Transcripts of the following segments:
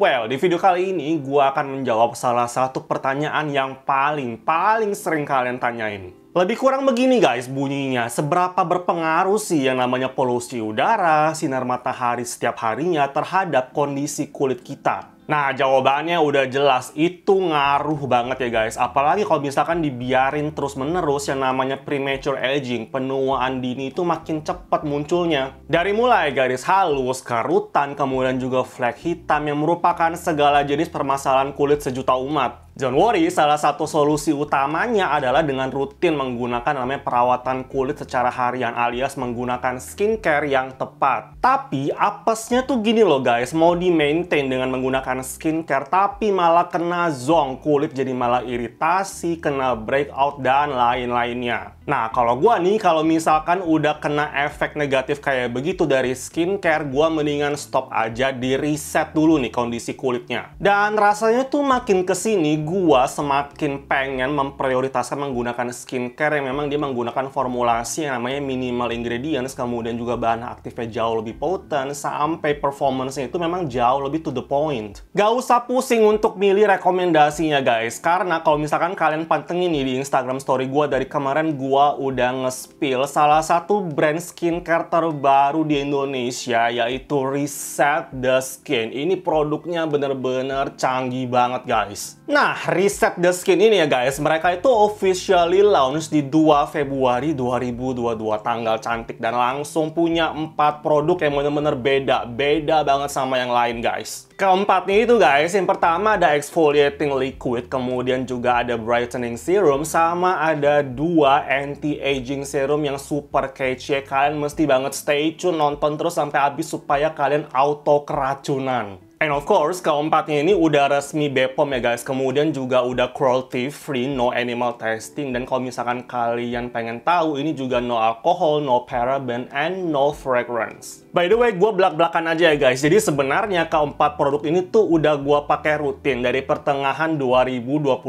Well, di video kali ini gue akan menjawab salah satu pertanyaan yang paling-paling sering kalian tanyain. Lebih kurang begini guys bunyinya, seberapa berpengaruh sih yang namanya polusi udara, sinar matahari setiap harinya terhadap kondisi kulit kita? Nah, jawabannya udah jelas. Itu ngaruh banget ya guys. Apalagi kalau misalkan dibiarin terus-menerus yang namanya premature aging, penuaan dini itu makin cepat munculnya. Dari mulai garis halus, kerutan, kemudian juga flek hitam yang merupakan segala jenis permasalahan kulit sejuta umat. John Worry, salah satu solusi utamanya adalah dengan rutin menggunakan namanya perawatan kulit secara harian alias menggunakan skincare yang tepat. Tapi apesnya tuh gini loh guys, mau di maintain dengan menggunakan skincare tapi malah kena zonk kulit jadi malah iritasi, kena breakout dan lain-lainnya. Nah, kalau gue nih kalau misalkan udah kena efek negatif kayak begitu dari skincare, gue mendingan stop aja di reset dulu nih kondisi kulitnya. Dan rasanya tuh makin kesini gua semakin pengen memprioritaskan menggunakan skincare yang memang dia menggunakan formulasi yang namanya minimal ingredients, kemudian juga bahan aktifnya jauh lebih potent, sampai performance nya itu memang jauh lebih to the point. Gak usah pusing untuk milih rekomendasinya guys, karena kalau misalkan kalian pantengin nih di Instagram story gua dari kemarin gua udah nge-spill salah satu brand skincare terbaru di Indonesia yaitu Reset The Skin. Ini produknya bener-bener canggih banget guys. Nah, Reset the Skin ini ya guys, mereka itu officially launch di 2 Februari 2022 tanggal cantik dan langsung punya 4 produk yang bener-bener beda, beda banget sama yang lain guys. Keempatnya itu guys, yang pertama ada exfoliating liquid, kemudian juga ada brightening serum, sama ada dua anti-aging serum yang super kece. Kalian mesti banget stay tune nonton terus sampai habis supaya kalian auto keracunan. And of course, keempatnya ini udah resmi BPOM ya guys. Kemudian juga udah cruelty free, no animal testing. Dan kalau misalkan kalian pengen tahu, ini juga no alcohol, no paraben, and no fragrance. By the way, gue belak-belakan aja ya guys. Jadi sebenarnya keempat produk ini tuh udah gue pakai rutin dari pertengahan 2021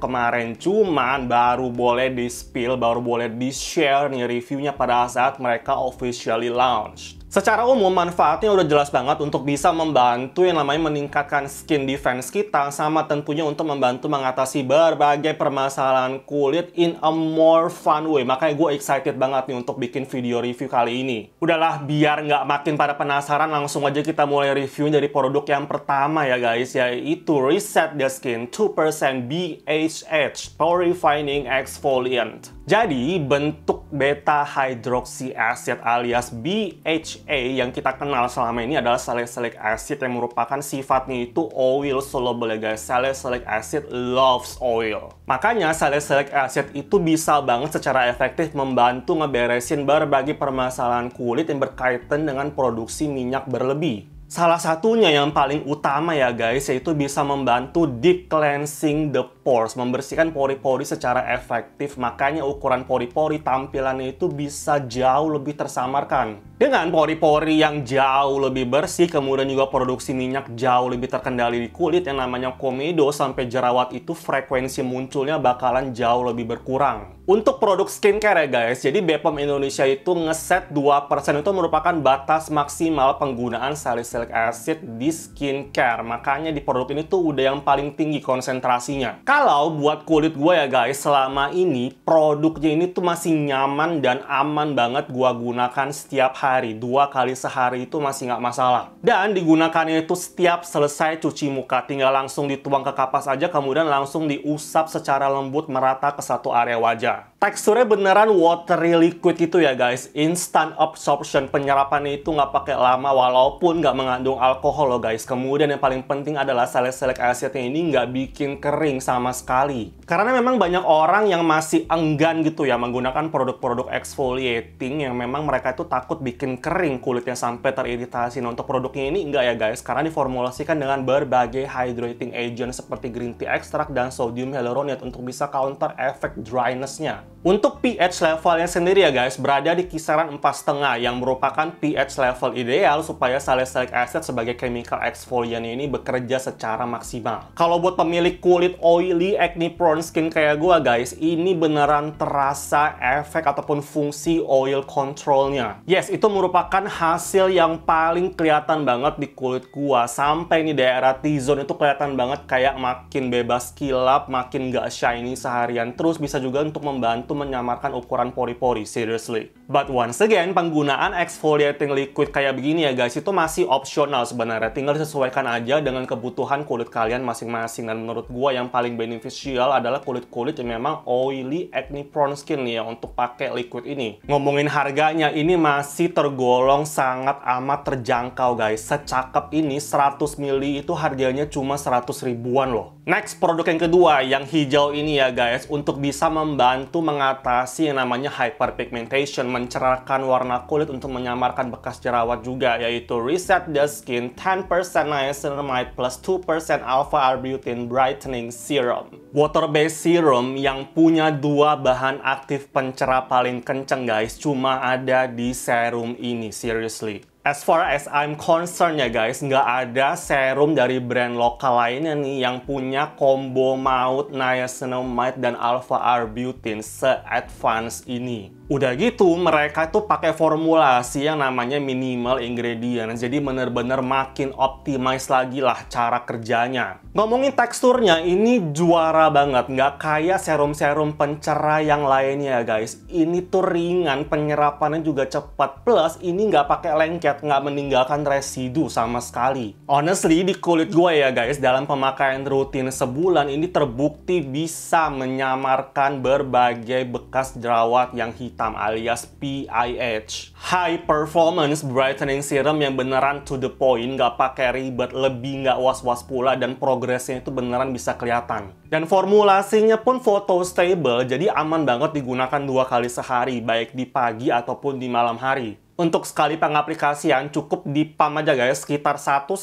kemarin. Cuman baru boleh di-spill, baru boleh di-share nih reviewnya pada saat mereka officially launched. Secara umum, manfaatnya udah jelas banget untuk bisa membantu yang namanya meningkatkan skin defense kita, sama tentunya untuk membantu mengatasi berbagai permasalahan kulit in a more fun way. Makanya gue excited banget nih untuk bikin video review kali ini. Udahlah, biar nggak makin pada penasaran, langsung aja kita mulai review dari produk yang pertama ya guys, yaitu Reset the Skin 2% BHH Purifying Exfoliant. Jadi, bentuk beta hydroxy acid alias BHH DHA yang kita kenal selama ini adalah salicylic acid yang merupakan sifatnya itu oil soluble ya guys. Salicylic acid loves oil. Makanya salicylic acid itu bisa banget secara efektif membantu ngeberesin berbagai permasalahan kulit yang berkaitan dengan produksi minyak berlebih. Salah satunya yang paling utama ya guys, yaitu bisa membantu deep cleansing the pores, membersihkan pori-pori secara efektif. Makanya ukuran pori-pori tampilannya itu bisa jauh lebih tersamarkan dengan pori-pori yang jauh lebih bersih, kemudian juga produksi minyak jauh lebih terkendali di kulit yang namanya komedo sampai jerawat itu frekuensi munculnya bakalan jauh lebih berkurang. Untuk produk skincare ya guys, jadi Bepom Indonesia itu ngeset 2% itu merupakan batas maksimal penggunaan salicylic acid di skincare. Makanya di produk ini tuh udah yang paling tinggi konsentrasinya. Kalau buat kulit gue ya guys, selama ini produknya ini tuh masih nyaman dan aman banget gue gunakan setiap hari sehari, dua kali sehari itu masih nggak masalah. Dan digunakannya itu setiap selesai cuci muka, tinggal langsung dituang ke kapas aja, kemudian langsung diusap secara lembut merata ke satu area wajah teksturnya beneran watery liquid gitu ya guys. Instant absorption, penyerapannya itu nggak pakai lama walaupun nggak mengandung alkohol loh guys. Kemudian yang paling penting adalah selek-selek asetnya ini nggak bikin kering sama sekali. Karena memang banyak orang yang masih enggan gitu ya menggunakan produk-produk exfoliating yang memang mereka itu takut bikin kering kulitnya sampai teriritasi. Nah untuk produknya ini nggak ya guys, karena diformulasikan dengan berbagai hydrating agent seperti green tea extract dan sodium hyaluronate untuk bisa counter efek drynessnya. Untuk pH levelnya sendiri ya guys, berada di kisaran 4,5 yang merupakan pH level ideal supaya salicylic acid sebagai chemical exfoliant ini bekerja secara maksimal. Kalau buat pemilik kulit oily, acne prone skin kayak gua guys, ini beneran terasa efek ataupun fungsi oil controlnya. Yes, itu merupakan hasil yang paling kelihatan banget di kulit gua. Sampai ini daerah T-zone itu kelihatan banget kayak makin bebas kilap, makin gak shiny seharian. Terus bisa juga untuk membantu untuk menyamarkan ukuran pori-pori, seriously. But once again, penggunaan exfoliating liquid kayak begini ya guys, itu masih opsional sebenarnya. Tinggal disesuaikan aja dengan kebutuhan kulit kalian masing-masing. Dan menurut gue yang paling beneficial adalah kulit-kulit yang memang oily, acne prone skin nih ya untuk pakai liquid ini. Ngomongin harganya, ini masih tergolong sangat amat terjangkau guys. Secakep ini 100 ml itu harganya cuma 100 ribuan loh. Next, produk yang kedua, yang hijau ini ya guys, untuk bisa membantu mengatasi yang namanya hyperpigmentation, mencerahkan warna kulit untuk menyamarkan bekas jerawat juga, yaitu Reset the Skin 10% Niacinamide plus 2% Alpha Arbutin Brightening Serum. Water-based serum yang punya dua bahan aktif pencerah paling kenceng guys, cuma ada di serum ini, seriously. As far as I'm concerned ya guys, nggak ada serum dari brand lokal lainnya nih yang punya combo maut niacinamide dan alpha arbutin se-advance ini. Udah gitu, mereka tuh pakai formulasi yang namanya minimal ingredient, jadi bener-bener makin optimize lagi lah cara kerjanya. Ngomongin teksturnya, ini juara banget, nggak kayak serum-serum pencerah yang lainnya guys. Ini tuh ringan, penyerapannya juga cepat, plus ini nggak pakai lengket kayak nggak meninggalkan residu sama sekali. Honestly, di kulit gue ya guys, dalam pemakaian rutin sebulan ini terbukti bisa menyamarkan berbagai bekas jerawat yang hitam alias PIH. High Performance Brightening Serum yang beneran to the point, nggak pakai ribet, lebih nggak was-was pula, dan progresnya itu beneran bisa kelihatan. Dan formulasinya pun photo stable, jadi aman banget digunakan dua kali sehari, baik di pagi ataupun di malam hari untuk sekali pengaplikasian cukup pump aja guys, sekitar 1-2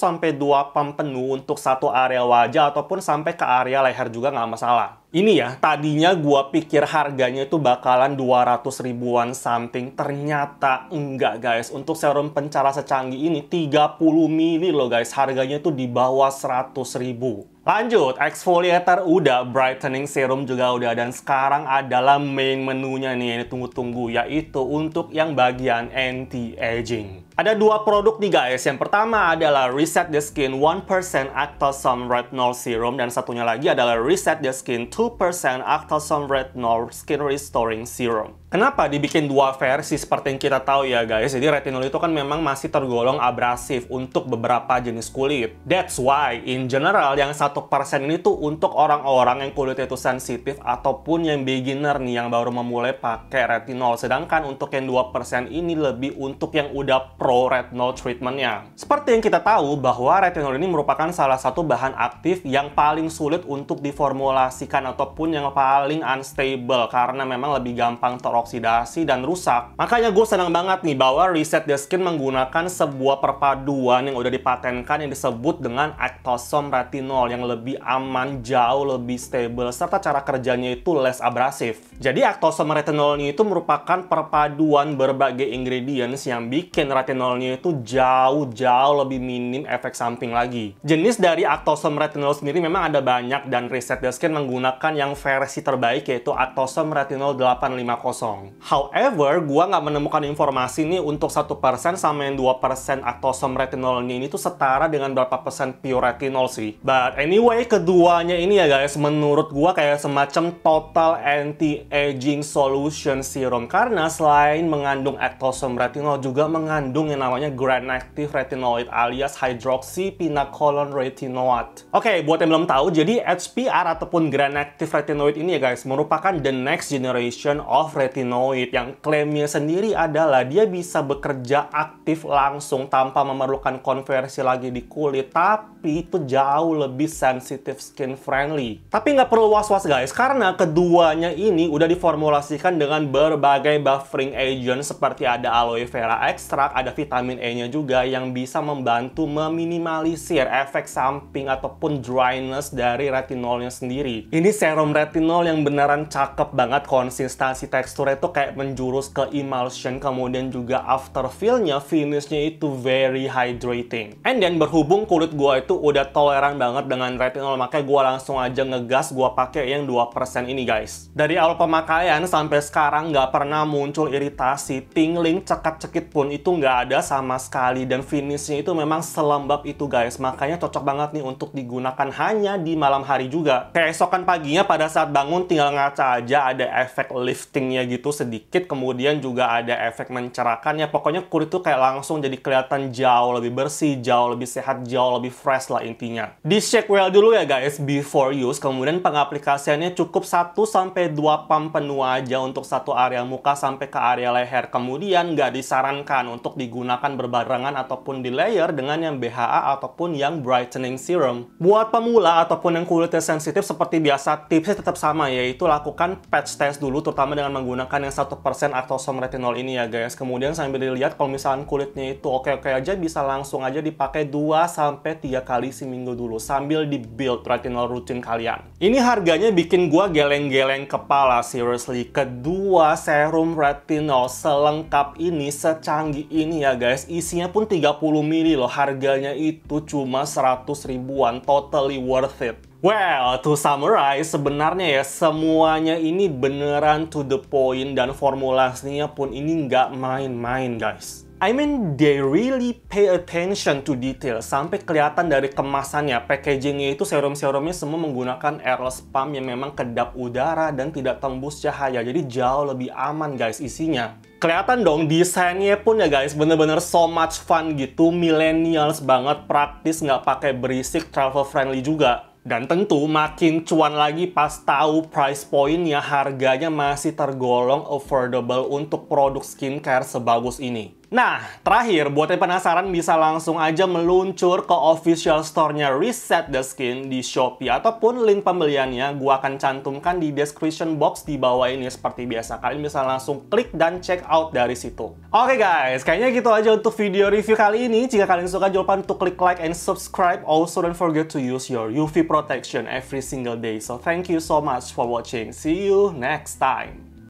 pam penuh untuk satu area wajah ataupun sampai ke area leher juga nggak masalah. Ini ya, tadinya gua pikir harganya itu bakalan 200 ribuan something. Ternyata enggak guys. Untuk serum pencara secanggih ini 30 mili loh guys. Harganya itu di bawah 100 ribu. Lanjut, exfoliator udah, brightening serum juga udah, dan sekarang adalah main menunya nih yang tunggu tunggu yaitu untuk yang bagian anti-aging. Ada dua produk nih guys. Yang pertama adalah Reset the Skin 1% Actosum Retinol Serum dan satunya lagi adalah Reset the Skin 2% Actosum Retinol Skin Restoring Serum. Kenapa dibikin dua versi seperti yang kita tahu ya guys? Jadi retinol itu kan memang masih tergolong abrasif untuk beberapa jenis kulit. That's why in general yang satu persen ini tuh untuk orang-orang yang kulitnya itu sensitif ataupun yang beginner nih yang baru memulai pakai retinol. Sedangkan untuk yang dua persen ini lebih untuk yang udah pro retinol treatmentnya. Seperti yang kita tahu bahwa retinol ini merupakan salah satu bahan aktif yang paling sulit untuk diformulasikan ataupun yang paling unstable karena memang lebih gampang terok teroksidasi dan rusak. Makanya gue senang banget nih bahwa Reset the Skin menggunakan sebuah perpaduan yang udah dipatenkan yang disebut dengan actosome retinol yang lebih aman, jauh lebih stable, serta cara kerjanya itu less abrasif. Jadi actosome retinolnya itu merupakan perpaduan berbagai ingredients yang bikin retinolnya itu jauh-jauh lebih minim efek samping lagi. Jenis dari actosome retinol sendiri memang ada banyak dan Reset the Skin menggunakan yang versi terbaik yaitu actosome retinol 850 wrong. However, gua nggak menemukan informasi nih untuk satu persen sama yang dua persen some retinol ini tuh setara dengan berapa persen pure retinol sih. But anyway, keduanya ini ya guys, menurut gua kayak semacam total anti-aging solution serum karena selain mengandung ectosome retinol juga mengandung yang namanya grand active retinoid alias hydroxypinacolon retinoid. Oke, okay, buat yang belum tahu, jadi HPR ataupun grand active retinoid ini ya guys merupakan the next generation of retinol retinoid yang klaimnya sendiri adalah dia bisa bekerja aktif langsung tanpa memerlukan konversi lagi di kulit, tapi itu jauh lebih sensitif skin friendly. Tapi nggak perlu was-was guys, karena keduanya ini udah diformulasikan dengan berbagai buffering agent seperti ada aloe vera extract, ada vitamin E-nya juga yang bisa membantu meminimalisir efek samping ataupun dryness dari retinolnya sendiri. Ini serum retinol yang beneran cakep banget konsistensi teksturnya itu kayak menjurus ke emulsion, kemudian juga after feel-nya, finish-nya itu very hydrating. And then berhubung kulit gua itu udah toleran banget dengan retinol, makanya gua langsung aja ngegas gua pakai yang 2% ini guys. Dari awal pemakaian sampai sekarang nggak pernah muncul iritasi, tingling, cekat-cekit pun itu nggak ada sama sekali. Dan finishnya itu memang selembab itu guys, makanya cocok banget nih untuk digunakan hanya di malam hari juga. Keesokan paginya pada saat bangun tinggal ngaca aja ada efek liftingnya gitu gitu sedikit kemudian juga ada efek mencerakannya pokoknya kulit tuh kayak langsung jadi kelihatan jauh lebih bersih jauh lebih sehat jauh lebih fresh lah intinya di shake well dulu ya guys before use kemudian pengaplikasiannya cukup 1 sampai dua pump penuh aja untuk satu area muka sampai ke area leher kemudian nggak disarankan untuk digunakan berbarengan ataupun di layer dengan yang BHA ataupun yang brightening serum buat pemula ataupun yang kulitnya sensitif seperti biasa tipsnya tetap sama yaitu lakukan patch test dulu terutama dengan menggunakan menggunakan yang 1% artosom retinol ini ya guys. Kemudian sambil dilihat kalau misalkan kulitnya itu oke-oke aja bisa langsung aja dipakai 2 sampai 3 kali seminggu dulu sambil di build retinol rutin kalian. Ini harganya bikin gua geleng-geleng kepala seriously. Kedua serum retinol selengkap ini secanggih ini ya guys. Isinya pun 30 ml loh. Harganya itu cuma 100 ribuan totally worth it. Well, to summarize, sebenarnya ya semuanya ini beneran to the point dan formulasinya pun ini nggak main-main guys. I mean, they really pay attention to detail sampai kelihatan dari kemasannya, packagingnya itu serum-serumnya semua menggunakan airless pump yang memang kedap udara dan tidak tembus cahaya, jadi jauh lebih aman guys isinya kelihatan dong desainnya pun ya guys bener-bener so much fun gitu millennials banget praktis nggak pakai berisik travel friendly juga dan tentu makin cuan lagi pas tahu price pointnya harganya masih tergolong affordable untuk produk skincare sebagus ini. Nah, terakhir, buat yang penasaran bisa langsung aja meluncur ke official store-nya Reset The Skin di Shopee ataupun link pembeliannya gua akan cantumkan di description box di bawah ini seperti biasa. Kalian bisa langsung klik dan check out dari situ. Oke okay guys, kayaknya gitu aja untuk video review kali ini. Jika kalian suka, jangan lupa untuk klik like and subscribe. Also, don't forget to use your UV protection every single day. So, thank you so much for watching. See you next time.